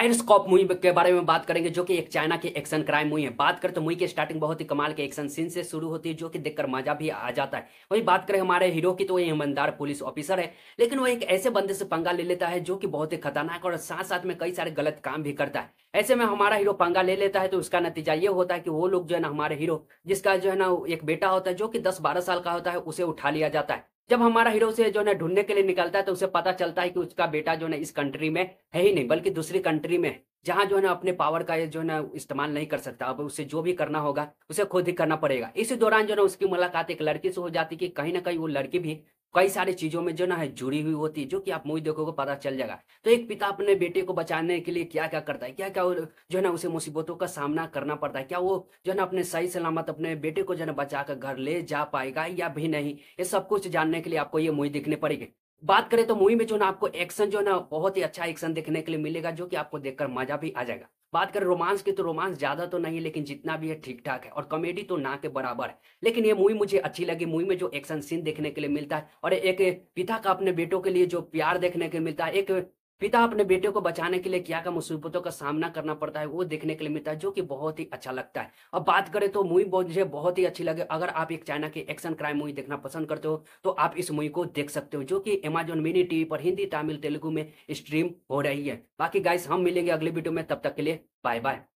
science corp movie के बारे में बात करेंगे जो कि एक चाइना की एक्शन क्राइम मूवी है बात करें तो मूवी की स्टार्टिंग बहुत ही कमाल के एक्शन सीन से शुरू होती है जो कि देखकर मजा भी आ जाता है वही बात करें हमारे हीरो की तो वही ईमानदार पुलिस ऑफिसर है लेकिन वो एक ऐसे बंदे से पंगा ले लेता है जो की बहुत ही खतरनाक और साथ साथ में कई सारे गलत काम भी करता है ऐसे में हमारा हीरो पंगा ले लेता है तो उसका नतीजा ये होता है कि वो लोग जो है ना हमारे हीरो जिसका जो है ना एक बेटा होता है जो कि दस बारह साल का होता है उसे उठा लिया जाता है जब हमारा हीरो उसे जो है ढूंढने के लिए निकलता है तो उसे पता चलता है कि उसका बेटा जो है इस कंट्री में है ही नहीं बल्कि दूसरी कंट्री में है जहाँ जो है ना अपने पावर का जो है ना इस्तेमाल नहीं कर सकता अब उसे जो भी करना होगा उसे खुद ही करना पड़ेगा इसी दौरान जो है ना उसकी मुलाकात एक लड़की से हो जाती कि कहीं ना कहीं वो लड़की भी कई सारी चीजों में जो ना है जुड़ी हुई होती है जो कि आप मूवी देखोगे तो पता चल जाएगा तो एक पिता अपने बेटे को बचाने के लिए क्या क्या करता है क्या क्या जो है ना उसे मुसीबतों का सामना करना पड़ता है क्या वो जो है ना अपने सही सलामत अपने बेटे को जो है ना बचा कर घर ले जा पाएगा या भी नहीं ये सब कुछ जानने के लिए आपको ये मूवी दिखने पड़ेगी बात करें तो मूवी में जो ना आपको एक्शन जो ना बहुत ही अच्छा एक्शन देखने के लिए मिलेगा जो कि आपको देखकर मजा भी आ जाएगा बात करें रोमांस की तो रोमांस ज्यादा तो नहीं लेकिन जितना भी है ठीक ठाक है और कॉमेडी तो ना के बराबर है लेकिन ये मूवी मुझे अच्छी लगी मूवी में जो एक्शन सीन देखने के लिए मिलता है और एक पिता का अपने बेटों के लिए जो प्यार देखने के मिलता है एक पिता अपने बेटे को बचाने के लिए क्या क्या मुसीबतों का सामना करना पड़ता है वो देखने के लिए मिलता है जो कि बहुत ही अच्छा लगता है अब बात करें तो मूवी मुझे बहुत ही अच्छी लगे अगर आप एक चाइना की एक्शन क्राइम मूवी देखना पसंद करते हो तो आप इस मूवी को देख सकते हो जो कि एमेजॉन मिनी टीवी पर हिंदी तमिल तेलुगु में स्ट्रीम हो रही है बाकी गाइस हम मिलेंगे अगले वीडियो में तब तक के लिए बाय बाय